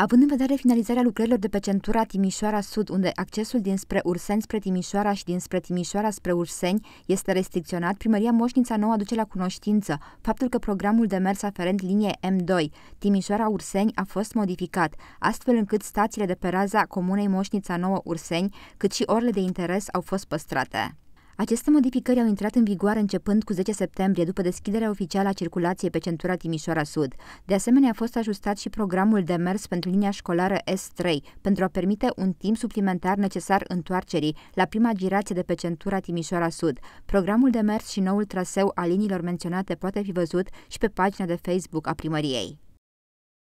Având în vedere finalizarea lucrărilor de pe centura Timișoara Sud, unde accesul dinspre Urseni spre Timișoara și dinspre Timișoara spre Urseni este restricționat, Primăria Moșnița Nouă aduce la cunoștință faptul că programul de mers aferent liniei M2 Timișoara-Urseni a fost modificat, astfel încât stațiile de pe raza Comunei Moșnița Nouă Urseni, cât și orele de interes au fost păstrate. Aceste modificări au intrat în vigoare începând cu 10 septembrie, după deschiderea oficială a circulației pe centura Timișoara Sud. De asemenea, a fost ajustat și programul de mers pentru linia școlară S3, pentru a permite un timp suplimentar necesar întoarcerii la prima girație de pe centura Timișoara Sud. Programul de mers și noul traseu al liniilor menționate poate fi văzut și pe pagina de Facebook a primăriei.